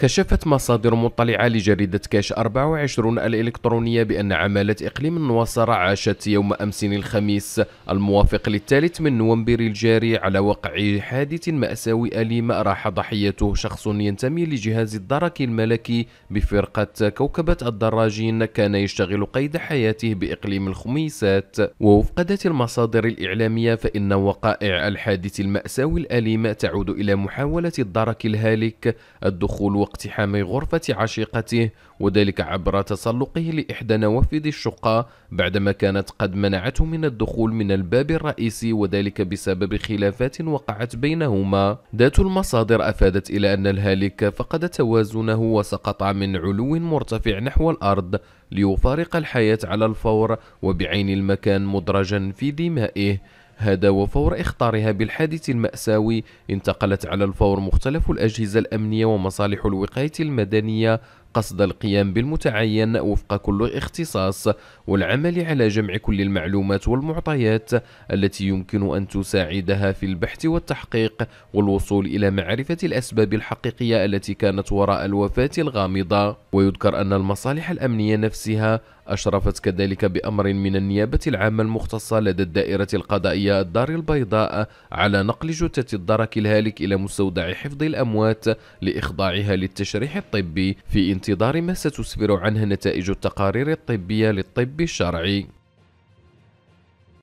كشفت مصادر مطلعة لجريدة كاش 24 الإلكترونية بأن عمالة إقليم النواصرة عاشت يوم أمس الخميس الموافق للثالث من نوفمبر الجاري على وقع حادث مأساوي أليم راح ضحيته شخص ينتمي لجهاز الدرك الملكي بفرقة كوكبة الدراجين كان يشتغل قيد حياته بإقليم الخميسات ووفق ذات المصادر الإعلامية فإن وقائع الحادث المأساوي الأليم تعود إلى محاولة الدرك الهالك الدخول واقتحام غرفة عشيقته وذلك عبر تسلقه لإحدى نوافذ الشقة بعدما كانت قد منعته من الدخول من الباب الرئيسي وذلك بسبب خلافات وقعت بينهما ذات المصادر أفادت إلى أن الهالك فقد توازنه وسقط من علو مرتفع نحو الأرض ليفارق الحياة على الفور وبعين المكان مدرجا في دمائه هذا وفور إخطارها بالحادث المأساوي انتقلت على الفور مختلف الأجهزة الأمنية ومصالح الوقاية المدنية قصد القيام بالمتعين وفق كل اختصاص والعمل على جمع كل المعلومات والمعطيات التي يمكن أن تساعدها في البحث والتحقيق والوصول إلى معرفة الأسباب الحقيقية التي كانت وراء الوفاة الغامضة ويذكر أن المصالح الأمنية نفسها أشرفت كذلك بأمر من النيابة العامة المختصة لدى الدائرة القضائية الدار البيضاء على نقل جثة الدرك الهالك إلى مستودع حفظ الأموات لإخضاعها للتشريح الطبي في انتظار ما ستسفر عنه نتائج التقارير الطبية للطب الشرعي